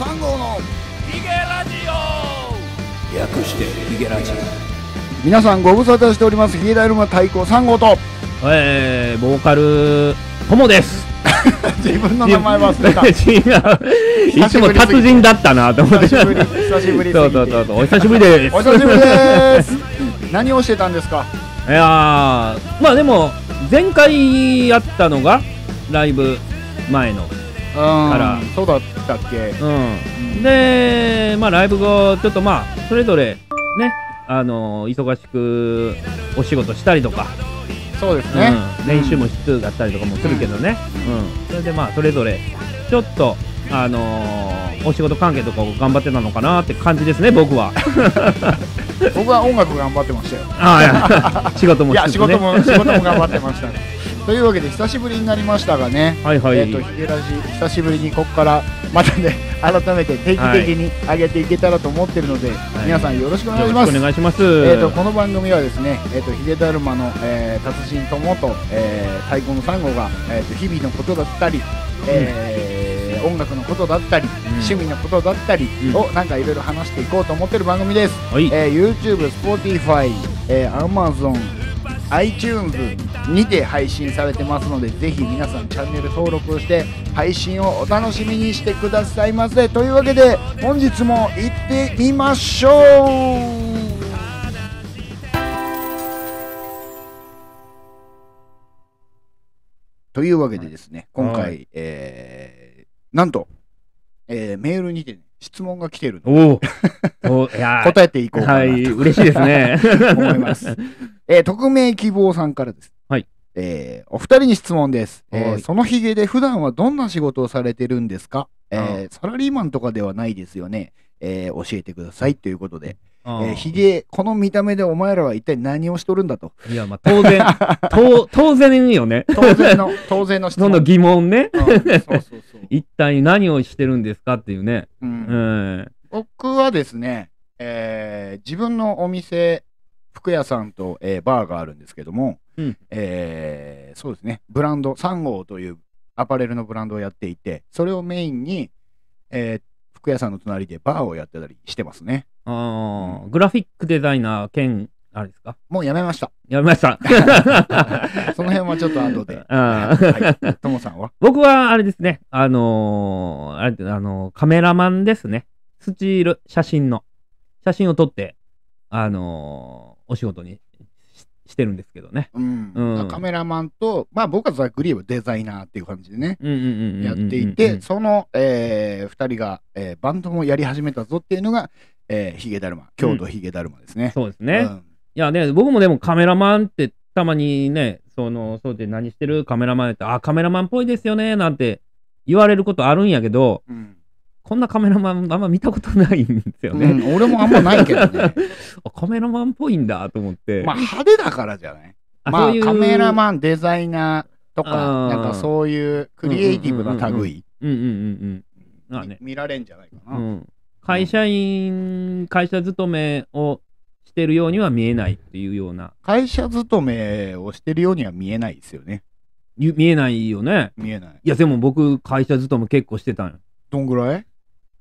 三号のヒゲラジオ略してヒゲラジオ皆さんご無沙汰しておりますヒゲダイルマ太鼓三号とえー、ボーカルとです 自分の名前忘れた違う いつも達人だったなと思って久しぶりお久しぶりですお久しぶりです何をしてたんですかいやまあでも前回やったのがライブ前のからそうだったっけ、うん、で、まあ、ライブ後ちょっとまあそれぞれねあの忙しくお仕事したりとかそうですね、うん、練習もしつつだったりとかもするけどね、うんそれでまあそれぞれちょっとあのー、お仕事関係とかを頑張ってたのかなって感じですね、僕は。僕は音楽頑張ってましたよ。ああ、仕事も、ね、仕事も、仕事も頑張ってましたね。というわけで久しぶりになりましたがね、はいはい、えっ、ー、とヒゲラジ久しぶりにここからまたね改めて定期的に上げていけたらと思ってるので、はい、皆さんよろしくお願いします。お願いします。えっ、ー、とこの番組はですね、えっ、ー、とヒゲだるまの、えー、達人ともと、えー、太鼓の三号がえっ、と日々のことだったり。えー、うん音楽のことだったり、うん、趣味のことだったりをなんかいろいろ話していこうと思ってる番組です、はい、えー、YouTube、Spotify、えー、Amazon、iTunes、にて配信されてますのでぜひ皆さんチャンネル登録をして配信をお楽しみにしてくださいませというわけで本日も行ってみましょうというわけでですね、今回、えー、なんと、えー、メールにて、ね、質問が来てるので、答えていこうかなと、はい、嬉しいですね。思います。えー、匿名希望さんからです。えー、お二人に質問です、えー、そのヒゲで普段はどんな仕事をされてるんですか、えー、サラリーマンとかではないですよね、えー、教えてくださいということで、えー、ヒゲこの見た目でお前らは一体何をしとるんだといやまあ当然 当然よね当然の 当然の質問の疑問ね、一体何をしてるんですかっていうね、うん、うん、僕はですね、えー、自分のお店服屋さんと、えー、バーがあるんですけども、うん、えー、そうですね、ブランド、3号というアパレルのブランドをやっていて、それをメインに、えー、服屋さんの隣でバーをやってたりしてますね。あ、うん、グラフィックデザイナー兼、あれですかもうやめました。やめました。その辺はちょっと後で。あはい、ともさんは僕はあれですね、あのー、あれ、あのー、カメラマンですね。スチール、写真の。写真を撮って、あのー、お仕事にしてるんですけどね。うん。うん、カメラマンと、まあ僕はざっくり言えばデザイナーっていう感じでね、やっていて、その、えー、2人が、えー、バンドもやり始めたぞっていうのが、えー、ヒゲだるま、京都ヒゲだるまですね。うん、そうですね。うん、いやね、僕もでもカメラマンってたまにね、その、そうで何してるカメラマンって、あ、カメラマンっぽいですよね、なんて言われることあるんやけど、うんこんなカメラマンあんま見たことないんですよね。うん、俺もあんまないけどね カメラマンっぽいんだと思って。まあ派手だからじゃないまあカメラマン、デザイナーとか、なんかそういうクリエイティブな類。うんうんうんうん。ね、見られんじゃないかな。うん、会社員、会社勤めをしてるようには見えないっていうような。会社勤めをしてるようには見えないですよね。見えないよね。見えない。いや、でも僕、会社勤め結構してたんどんぐらい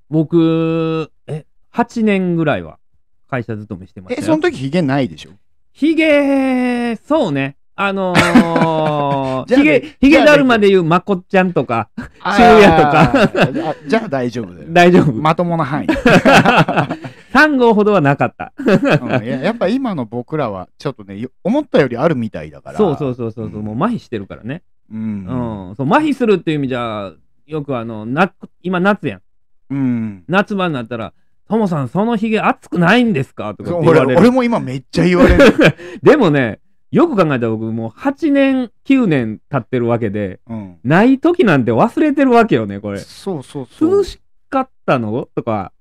僕、え、8年ぐらいは会社勤めしてましたえ、その時ヒゲないでしょヒゲ、そうね。あのー、ヒゲ、ヒゲだるまで言うまこっちゃんとか、しゅうやとかじゃ。あ大丈夫だよ。大丈夫。まともな範囲。3 号ほどはなかったうん、やっぱ今の僕らはちょっとね思ったよりあるみたいだからそうそうそうそう、うん、もう麻痺してるからねうん、うん、そう麻痺するっていう意味じゃよくあのな今夏やんうん、夏場になったら、ともさん、そのひげ熱くないんですかとか言われる俺。俺も今めっちゃ言われる。でもね、よく考えたら僕もう8年、9年経ってるわけで、うん、ない時なんて忘れてるわけよね、これ。そうそうそう。涼しかったのとか、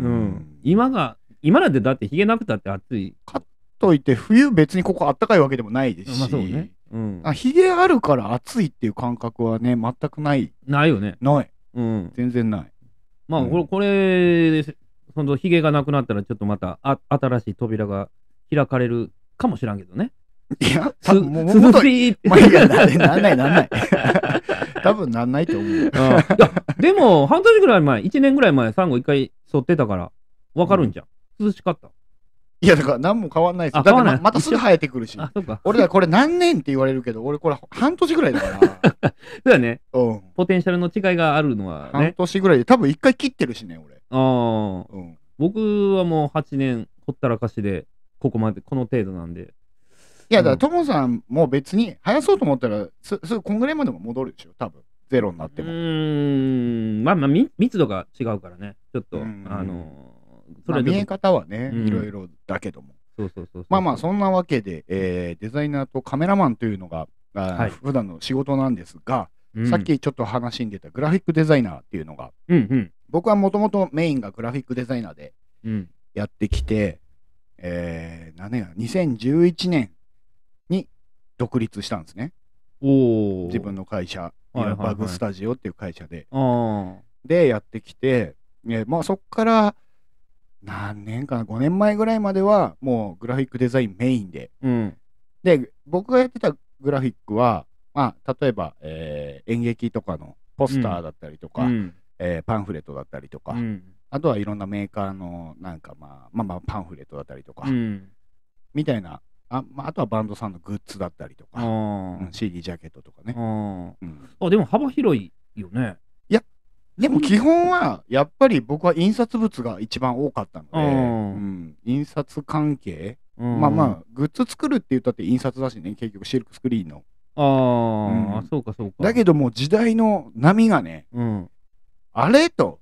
うん、うん、今が、今なんてだってひげなくたって暑い。かといて、冬別にここあったかいわけでもないですし。まあそうね。うん、ああるから暑いっていう感覚はね全くないないよねない、うん、全然ないまあ、これ、これ、そのヒゲがなくなったら、ちょっとまたあ新しい扉が開かれるかもしらんけどね。いや、多分もう、いいや、なんない、なんない。多分なんないと思う。いや、でも、半年ぐらい前、1年ぐらい前、サンゴ一回剃ってたから、わかるんじゃん。涼しかった。いやだから何も変わんないですよ。だってまたすぐ生えてくるし。俺らこれ何年って言われるけど、俺これ半年ぐらいだから。そうだね。うん。ポテンシャルの違いがあるのはね。半年ぐらいで、多分一回切ってるしね、俺。僕はもう8年ほったらかしで、ここまで、この程度なんで。いや、だから、ともさんも別に、生やそうと思ったら、す、すぐこんぐらいまでも戻るでしょ、多分。ゼロになっても。うん。まあまあ、密度が違うからね。ちょっと、あのそれ、まあ、見え方はね、いろいろだけども。そうそうそうまあまあ、そんなわけで、えー、デザイナーとカメラマンというのが、あはい、普段の仕事なんですが、うん、さっきちょっと話に出たグラフィックデザイナーっていうのが、うんうん、僕はもともとメインがグラフィックデザイナーでやってきて、うん、えー、何年や2011年に独立したんですねお自分の会社、はいはい、バグスタジオっていう会社で、でやってきて、えー、まあそこから何年かな5年前ぐらいまではもうグラフィックデザインメインで、うん、で僕がやってたグラフィックは、まあ、例えば、えー、演劇とかのポスターだったりとか、うん、えー、パンフレットだったりとか、うん、あとはいろんなメーカーのなんか、まあ、まあまあパンフレットだったりとか、うん、みたいなあ,、まあ、あとはバンドさんのグッズだったりとか、うん、CD ジャケットとかね、あでも幅広いよねでも基本はやっぱり僕は印刷物が一番多かったので、うんうん、印刷関係、うん、まあまあグッズ作るって言ったって印刷だしね結局シルクスクリーンのああ、そうかそうかだけどもう時代の波がね、あれと、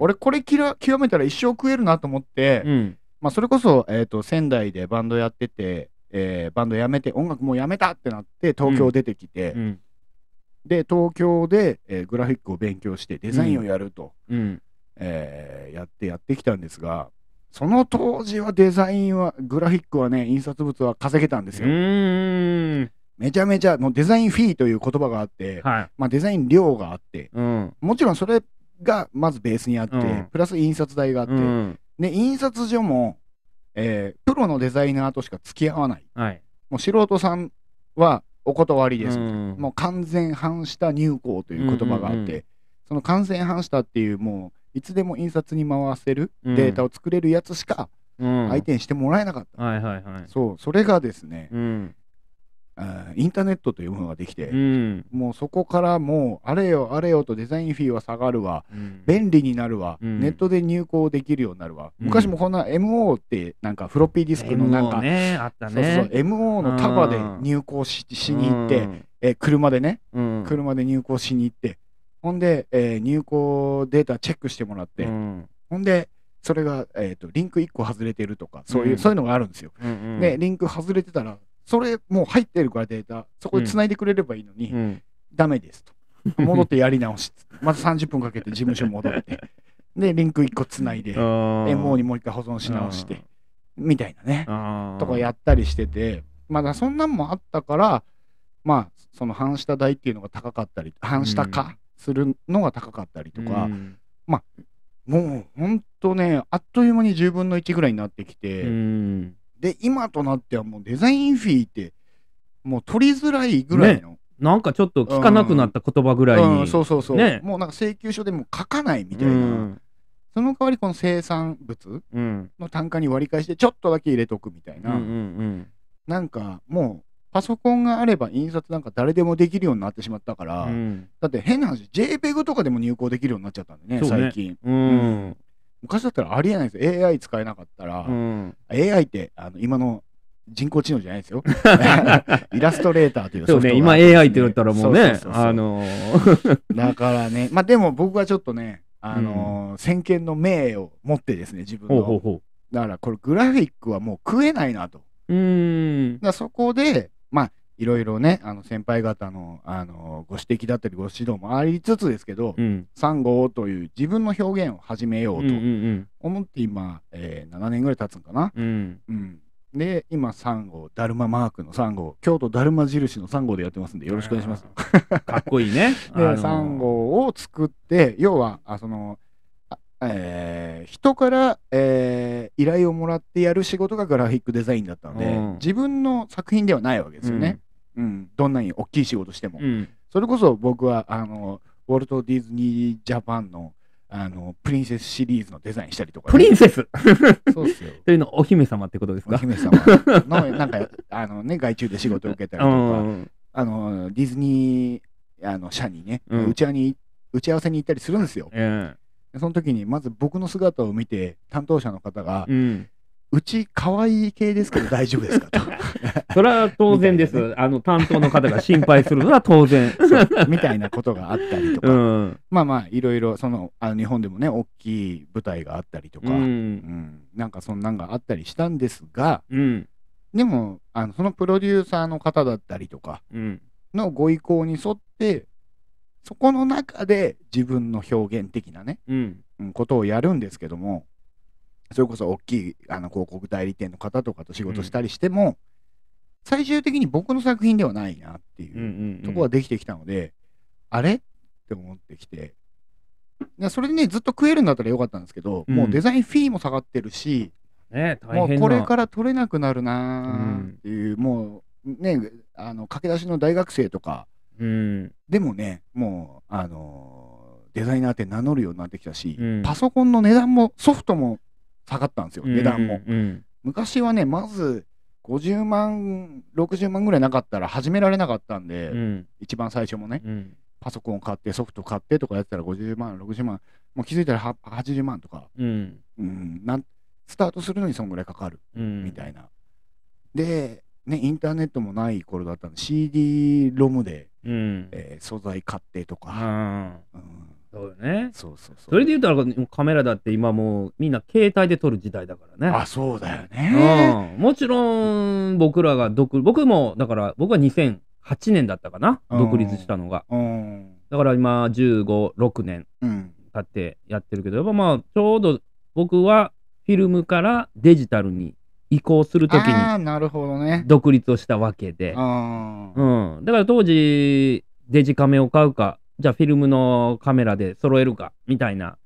俺これきら極めたら一生食えるなと思って、まあ、それこそ、えーと、仙台でバンドやってて、えー、バンドやめて音楽もうやめたってなって東京出てきて、で東京で、えー、グラフィックを勉強してデザインをやると、うん、えー、やってやってきたんですがその当時はデザインはグラフィックはね印刷物は稼げたんですよ。めちゃめちゃのデザインフィーという言葉があって、はい、まあ、デザイン量があって、うん、もちろんそれがまずベースにあって、うん、プラス印刷代があって、うん、で印刷所も、えー、プロのデザイナーとしか付き合わない、はい、もう素人さんはお断りです、うん、もう完全反した入稿という言葉があって、その完全反したっていうもういつでも印刷に回せるデータを作れるやつしか相手にしてもらえなかった、そうそれがですね、うん、インターネットというものができて、うん、もうそこからもうあれよあれよとデザインフィーは下がるわ、うん、便利になるわ、うん、ネットで入稿できるようになるわ、昔もこんな MO ってなんかフロッピーディスクのなんか、ねあったね、そうそう MO の束で入稿ししに行って、え車でね、車で入稿しに行ってほんで、えー、入稿データチェックしてもらって、ほんでそれが、えーと、リンク1個外れてるとかそういう、そういうのがあるんですよ。でリンク外れてたらそれもう入ってるからデータそこでつないでくれればいいのに、うん、ダメですと戻ってやり直し また30分かけて事務所戻ってでリンク1個つないで MO にもう一回保存し直してみたいなねとかやったりしててまだそんなんもあったからまあその半下代っていうのが高かったり半下化するのが高かったりとか、うん、まあもうほんとねあっという間に10分の1ぐらいになってきて、うん、で、今となってはもうデザインフィーって、もう取りづらいぐらいの。ね、なんかちょっと聞かなくなった言葉ぐらいに、うんうん、そうそうそう、ね、もうなんか請求書でも書かないみたいな、うん、その代わりこの生産物の単価に割り返してちょっとだけ入れとくみたいな、うんうんなんかもうパソコンがあれば印刷なんか誰でもできるようになってしまったから、うん、だって変な話 JPEG とかでも入稿できるようになっちゃったんだね、ね、最近、うん、昔だったらありえないです AI 使えなかったら、うん、AI ってあの今の人工知能じゃないですよ。イラストレーターというソフト、ね、今 AI って言ったらもうね、あの だからね、まあでも僕はちょっとね、あのーうん、先見の明を持ってですね、自分の。ほうほうだからこれグラフィックはもう食えないなと。うん。だそこで、まあいろいろねあの先輩方のあのご指摘だったりご指導もありつつですけど、うん、サンゴという自分の表現を始めようと思って今、うえー、7年ぐらい経つのかな。うん、うん、で今サンゴだるまマークのサンゴ京都だるま印のサンゴでやってますんでよろしくお願いします。かっこいいね。で、あのー、サンゴを作って要はあそのえー、人から、えー、依頼をもらってやる仕事がグラフィックデザインだったので、うん、自分の作品ではないわけですよね。うん、どんなに大きい仕事しても、うん、それこそ僕はあのウォルト・ディズニー・ジャパンのあのプリンセスシリーズのデザインしたりとか、ね、プリンセスそうすよ。というのはお姫様ってことですかお姫様のなんかあの、ね、外注で仕事を受けたりとか、あのディズニーあの社にね、うん、打ち合わせに打ち合わせに行ったりするんですよ。その時にまず僕の姿を見て担当者の方が、うんうち可愛い系ですけど大丈夫ですかそれは当然です、ね、あの担当の方が心配するのは当然 みたいなことがあったりとか、うん、まあまあいろいろそのあの日本でもね大きい舞台があったりとか、うんうん、なんかそんなんがあったりしたんですが、うん、でもあのそのプロデューサーの方だったりとかのご意向に沿ってそこの中で自分の表現的なね、うん、ことをやるんですけどもそれこそ大きいあの広告代理店の方とかと仕事したりしても、最終的に僕の作品ではないなっていうとこはできてきたので、うんうんうん、あれって思ってきてそれでねずっと食えるんだったらよかったんですけど、うん、もうデザインフィーも下がってるし、ね、もうこれから取れなくなるなっていう、うん、もうねあの駆け出しの大学生とか、うん、でもねもうあのデザイナーって名乗るようになってきたし、パソコンの値段もソフトも下がったんですよ、値段も、昔はねまず50万、60万ぐらいなかったら始められなかったんで、うん、一番最初もね、うん、パソコン買って、ソフト買ってとかやったら50万、60万、もう気づいたら80万とか、うん、うん、なスタートするのにそんぐらいかかる、みたいな。で、ね、インターネットもない頃だったんで、CD ロムで、えー、素材買ってとか、うんそうよね。そうそうそう。それで言うとら、カメラだって今もうみんな携帯で撮る時代だからね。あ、そうだよね。うん。もちろん僕らが独、僕もだから僕は2008年だったかな、独立したのが。うん。だから今15、6年経ってやってるけど、やっぱまあちょうど僕はフィルムからデジタルに移行するときになるほどね独立をしたわけで、ね、うん、だから当時デジカメを買うかじゃあフィルムのカメラで揃えるか、みたいな、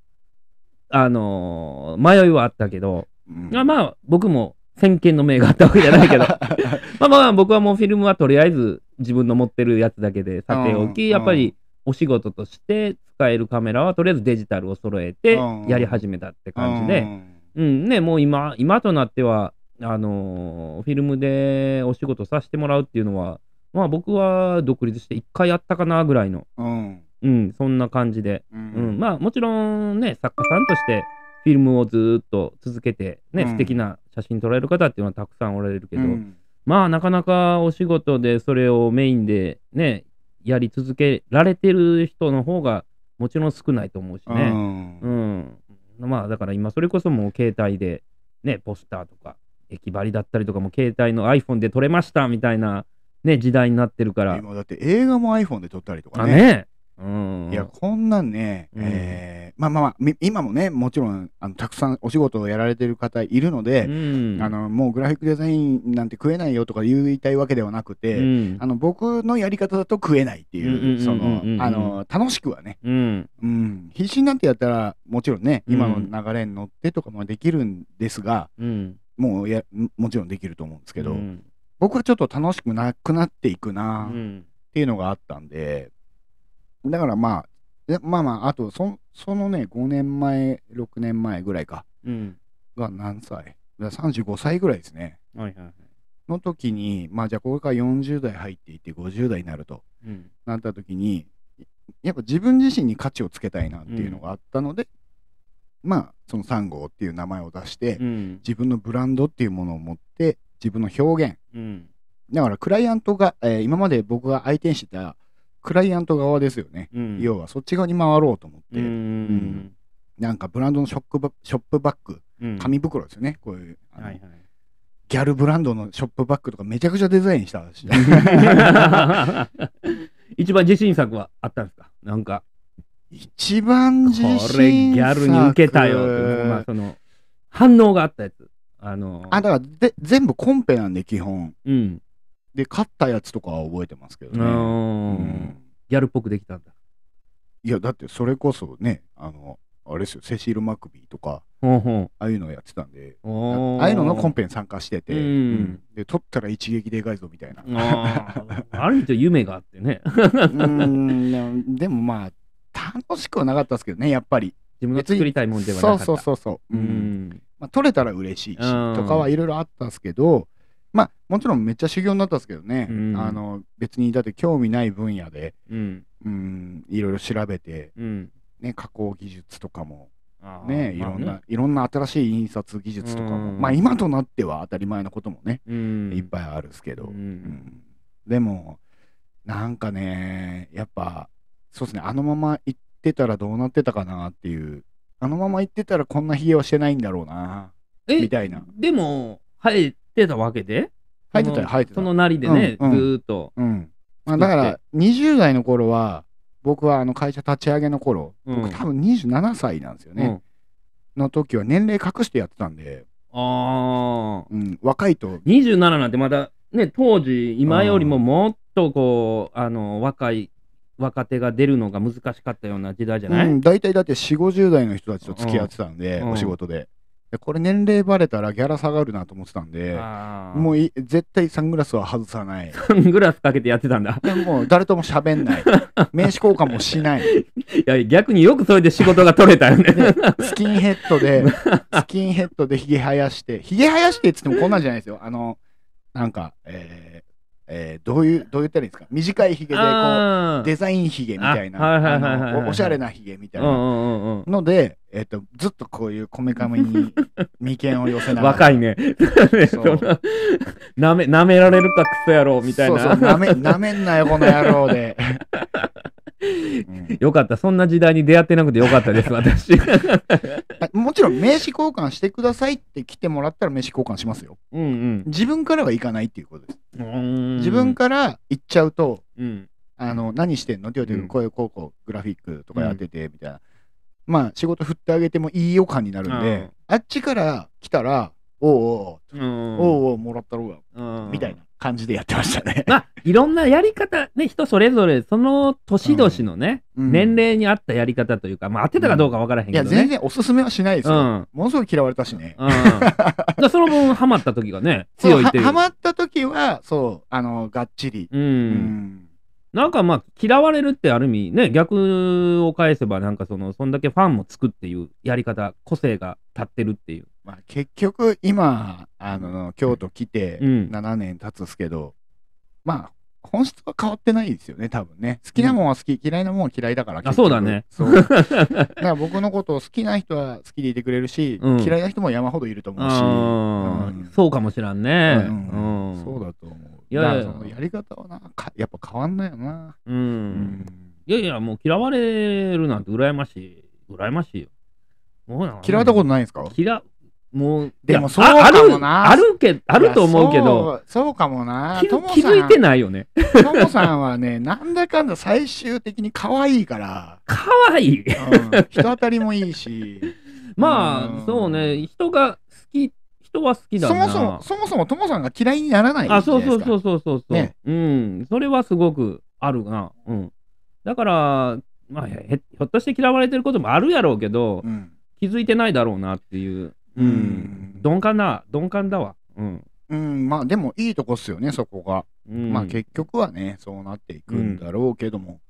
あのー、迷いはあったけど、うん、まあ、僕も先見の明があったわけじゃないけど、まあまあ、僕はもうフィルムはとりあえず自分の持ってるやつだけでさておき、やっぱりお仕事として使えるカメラはとりあえずデジタルを揃えてやり始めたって感じで、うん、ね、もう今、今となっては、あのー、フィルムでお仕事させてもらうっていうのは、まあ僕は独立して1回やったかなぐらいの、うん、そんな感じで、うん、うん、まあもちろんね作家さんとしてフィルムをずっと続けてね、うん、素敵な写真撮られる方っていうのはたくさんおられるけど、うん、まあなかなかお仕事でそれをメインでねやり続けられてる人の方がもちろん少ないと思うしね、うん、まあだから今それこそもう携帯でねポスターとか駅張りだったりとかも携帯の iPhone で撮れましたみたいなね時代になってるから今だって映画も iPhone で撮ったりとかねねいやこんなんね、うん、えー、まあまあ、まあ、今もねもちろんあのたくさんお仕事をやられてる方いるので、うん、あのもうグラフィックデザインなんて食えないよとか言いたいわけではなくて、うん、あの僕のやり方だと食えないっていうその、楽しくはね、うん必死になってやったらもちろんね今の流れに乗ってとかもできるんですが、もうやもちろんできると思うんですけど、僕はちょっと楽しくなくなっていくなっていうのがあったんで。だからまあ、まあまあ、あとそ、そのね、5年前、6年前ぐらいか、うん、が何歳 ?35 歳ぐらいですね。はいはいはい、の時に、まあ、じゃあ、これから40代入っていって、50代になると、うん、なった時に、やっぱ自分自身に価値をつけたいなっていうのがあったので、うん、まあ、その3号っていう名前を出して、自分のブランドっていうものを持って、自分の表現、だからクライアントが、えー、今まで僕が相手にしてたクライアント側ですよね、うん、要はそっち側に回ろうと思って、うん、なんかブランドのショックバショップバッグ、紙袋ですよねこういう、はいはい、ギャルブランドのショップバッグとかめちゃくちゃデザインした 一番自信作はあったんですかなんか一番自信作これギャルに受けたよ、まあ、その反応があったやつあのー、あだからで全部コンペなんで基本、うん、で勝ったやつとかは覚えてますけどね、ギャルっぽくできたんだいやだってそれこそねあのあれですよセシール・マクビーとかほうほうああいうのやってたんでああいうののコンペに参加してて、うん、で取ったら一撃でかいぞみたいなあ ある意味と夢があってねうんでもまあ楽しくはなかったですけどねやっぱり自分が作りたいもんではなかったそうそうそうそう、うんまあ、取れたら嬉しいしとかはいろいろあったんですけどまあ、もちろんめっちゃ修行になったんですけどね、うん、あの別にだって興味ない分野で、うん、うんいろいろ調べて、うん、ね、加工技術とかも、ね、いろんな、ね、いろんな新しい印刷技術とかも、まあ、今となっては当たり前のこともね、いっぱいあるんですけど、でもなんかねやっぱそうですねあのまま行ってたらどうなってたかなっていうあのまま行ってたらこんなひげはしてないんだろうなみたいな。でもってたわけで入ってたよ、入ってた。そのなりでね、うんうんずーっと。うん。まあ、だから、20代の頃は、僕はあの会社立ち上げの頃、うん僕多分27歳なんですよね。の時は年齢隠してやってたんで、ああ。うん、若いと、27なんてまだ、ね、当時、今よりももっとこう、あの、若い、若手が出るのが難しかったような時代じゃない、ん、大体だって4、50代の人たちと付き合ってたんで、うんお仕事で。これ年齢バレたらギャラ下がるなと思ってたんで、もう絶対サングラスは外さない。サングラスかけてやってたんだ。もう誰とも喋んない。名刺交換もしない。いや、逆によくそれで仕事が取れたよね。スキンヘッドで、スキンヘッドでひげ生やして、ひげ生やしてって言ってもこんなんじゃないですよ。あの、なんか、えー、えー、どういうどう言ったらいいんですか短いひげでこうデザインひげみたいなおしゃれなひげみたいなので、えーと、ずっとこういうこめかみに 眉間を寄せながら若いね なめなめられるかクソ野郎みたいなそうそうなめなめんなよこの野郎で よかった。そんな時代に出会ってなくてよかったです、私。もちろん名刺交換してくださいって来てもらったら名刺交換しますよ。うんうん、自分からはいかないっていうことです。自分から行っちゃうと、うん、あの何してんのって言われて、こういうこうこうグラフィックとかやっててみたいな。まあ仕事振ってあげてもいい予感になるんで、あっちから来たら、おうおうおうおうもらったろうが、みたいな。感じでやってましたね。まあ、いろんなやり方、ね、人それぞれ、その年々のね、うん年齢に合ったやり方というか、まあ、合ってたかどうかわからへんけどね。全然おすすめはしないですよ。うんものすごい嫌われたしね。うん。だその分、ハマった時がね、強いっていう。はまった時は、そう、あの、がっちり。ううん。ん。なんかまあ、嫌われるってある意味、ね、逆を返せば、なんかその、そんだけファンもつくっていうやり方、個性が立ってるっていう。まあ、結局今あの京都来て7年経つっすけど、うん、まあ本質は変わってないですよね多分ね好きなもんは好き、うん、嫌いなもんは嫌いだからあそうだね そうだから僕のことを好きな人は好きでいてくれるし、うん、嫌いな人も山ほどいると思うし、うん、そうかもしらんね、うんそうだと思ういやそのやり方はなやっぱ変わんないよなうん、いやいやもう嫌われるなんて羨ましい羨ましいよ嫌われたことないんですか嫌もう、でもそうかもな。あるけ、あると思うけど。そうかもな。気付づいてないよね。ともさんはね、なんだかんだ最終的に可愛いから。可愛い、人当たりもいいし。まあ、そうね。人が好き、人は好きだな。そもそも、そもそもともさんが嫌いにならないあ、そうそうそうそうそうそう、ん。それはすごくあるな。うん。だから、まあ、ひょっとして嫌われてることもあるやろうけど、気づいてないだろうなっていう。うん。鈍感な、鈍感だわ。うん。うん、まあでもいいとこっすよね、そこが。うん、まあ結局はね、そうなっていくんだろうけども。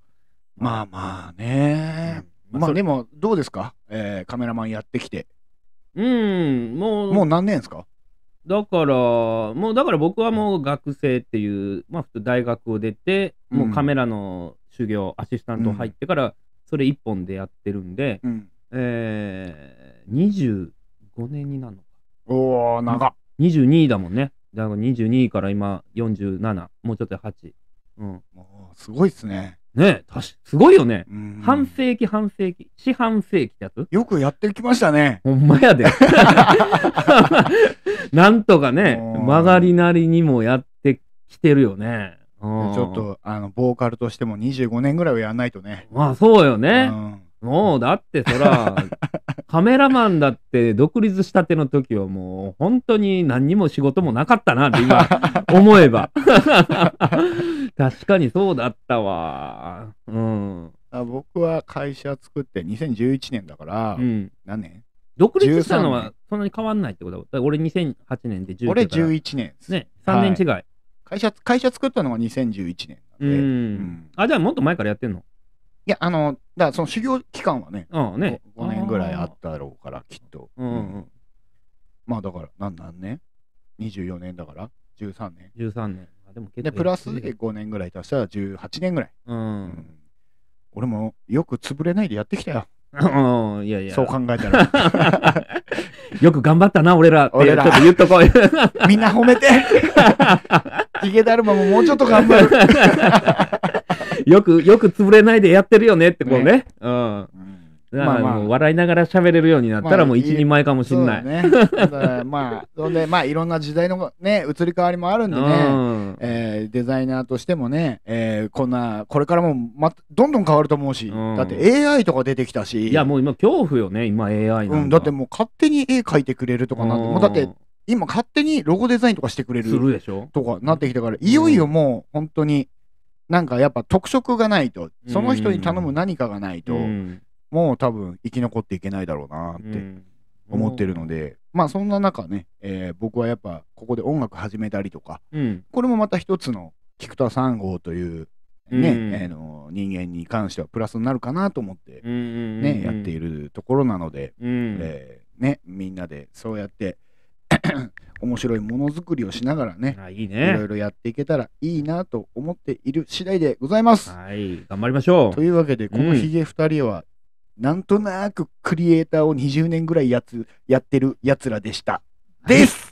うん、まあまあね、うん、まあでも、どうですか、えー、カメラマンやってきて。うん、もう。もう何年ですかだから、もうだから僕はもう学生っていう、まあ普通大学を出て、もうカメラの修行、アシスタント入ってから、それ一本でやってるんで、うん、えー、20、5年になるのか。おお、長っ。22位だもんね。だから22位から今47、もうちょっとで8。うん。もうすごいっすね。ねえ、すごいよね。半世紀、半世紀、四半世紀ってやつよくやってきましたね。ほんまやで。なんとかね、曲がりなりにもやってきてるよね。ちょっと、あの、ボーカルとしても25年ぐらいはやらないとね。まあ、そうよね。もう、だってそら、カメラマンだって独立したての時はもう本当に何にも仕事もなかったなって 今思えば 確かにそうだったわうん僕は会社作って2011年だから、うん、何年独立したのはそんなに変わんないってことだ俺2008年で19俺11年ね3年違い、はい、会社会社作ったのが2011年なんで、うん、あじゃあもっと前からやってんのいや、あの、だからその修行期間はね、うんね。5年ぐらいあったろうから、きっと。うんうんうんまあだから、なん何年 ?24 年だから、13年。13年。あでもで、プラスで5年ぐらい足したら18年ぐらい。ううん。俺もよく潰れないでやってきたよ。うん、いやいや。そう考えたら。よく頑張ったな、俺ら俺らちょっと言っとこう。みんな褒めて ヒゲだるまももうちょっと頑張る。よく、よく潰れないでやってるよねってこうね。ねうん。まあまあ、笑いながら喋れるようになったらもう一人前かもしんない。まあ、そんで、まあいろんな時代のね、移り変わりもあるんでね、えー、デザイナーとしてもね、えー、こんな、これからもま、どんどん変わると思うし、うん、だって AI とか出てきたし。いやもう今恐怖よね、今 AI の。うん、だってもう勝手に絵描いてくれるとかなって、うん、もうだって今勝手にロゴデザインとかしてくれるとかなってきたから、いよいよもう本当になんかやっぱ特色がないとその人に頼む何かがないと、うん、もう多分生き残っていけないだろうなって思ってるので、うん、まあそんな中ね、えー、僕はやっぱここで音楽始めたりとか、うん、これもまた一つの菊田三号というね、うん、えー、の人間に関してはプラスになるかなと思って、ねやっているところなので、えー、ね、みんなでそうやって 面白いものづくりをしながらねあいいねいろいろやっていけたらいいなと思っている次第でございます。はい頑張りましょというわけでこのヒゲ2人は、なんとなくクリエイターを20年ぐらいやつやってるやつらでした。です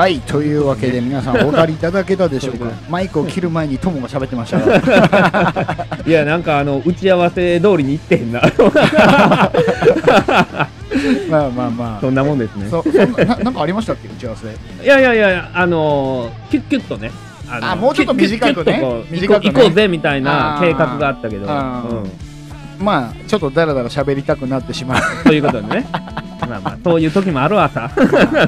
はいというわけで皆さんお分かりいただけたでしょうかマイクを切る前に友が喋ってました いやなんかあの打ち合わせ通りに行ってへんな まあまあまあそんなもんですねそそななんかありましたっけ打ち合わせいやいやいやあのキュッキュッとねあもうちょっと短くね短くね行こうぜみたいな計画があったけど、うん、まあちょっとだらだら喋りたくなってしまう ということでねまあまあ、そういう時もあるわさ。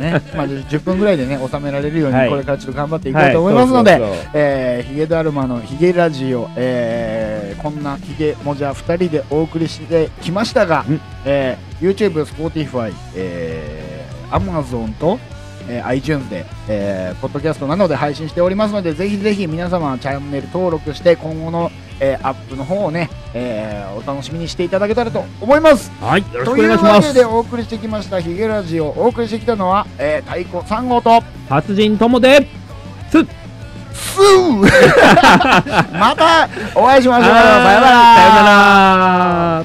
ね、まあ、10分ぐらいでね、収められるように、これからちょっと頑張っていこうと思いますので、はえヒゲだるまのヒゲラジオ、えー、こんなヒゲもじゃ2人でお送りしてきましたが、えー、YouTube、Spotify、えー、Amazon と、えー、iTunes で、えー、ポッドキャストなどで配信しておりますので、ぜひぜひ皆様チャンネル登録して、今後のえー、アップの方をね、えー、お楽しみにしていただけたらと思います。はい、よろしくお願いします。というわけでお送りしてきましたヒゲラジオ、お送りしてきたのは、えー、太鼓3号と、達人ともで、すす またお会いしましょう。バイバイ。さよなら。